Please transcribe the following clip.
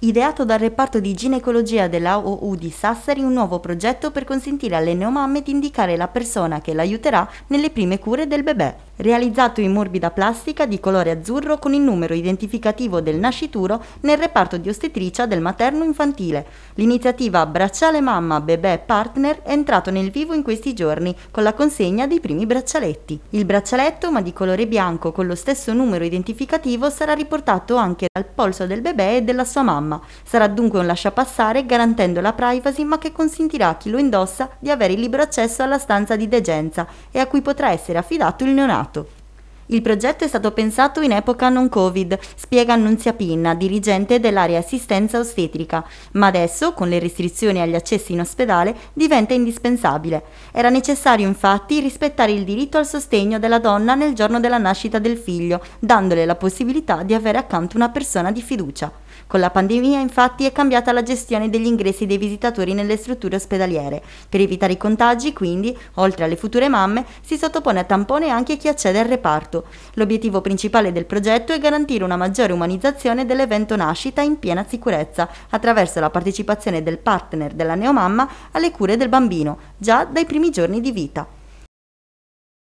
Ideato dal reparto di ginecologia dell'AOU di Sassari un nuovo progetto per consentire alle neomamme di indicare la persona che l'aiuterà nelle prime cure del bebè. Realizzato in morbida plastica di colore azzurro con il numero identificativo del nascituro nel reparto di ostetricia del materno infantile. L'iniziativa Bracciale Mamma Bebè Partner è entrato nel vivo in questi giorni con la consegna dei primi braccialetti. Il braccialetto, ma di colore bianco con lo stesso numero identificativo, sarà riportato anche al polso del bebè e della sua mamma programma. Sarà dunque un lasciapassare garantendo la privacy ma che consentirà a chi lo indossa di avere il libero accesso alla stanza di degenza e a cui potrà essere affidato il neonato. Il progetto è stato pensato in epoca non Covid, spiega Annunzia Pinna, dirigente dell'area assistenza ostetrica, ma adesso, con le restrizioni agli accessi in ospedale, diventa indispensabile. Era necessario infatti rispettare il diritto al sostegno della donna nel giorno della nascita del figlio, dandole la possibilità di avere accanto una persona di fiducia. Con la pandemia infatti è cambiata la gestione degli ingressi dei visitatori nelle strutture ospedaliere. Per evitare i contagi, quindi, oltre alle future mamme, si sottopone a tampone anche chi accede al reparto fatto. L'obiettivo principale del progetto è garantire una maggiore umanizzazione dell'evento nascita in piena sicurezza, attraverso la partecipazione del partner della neomamma alle cure del bambino, già dai primi giorni di vita.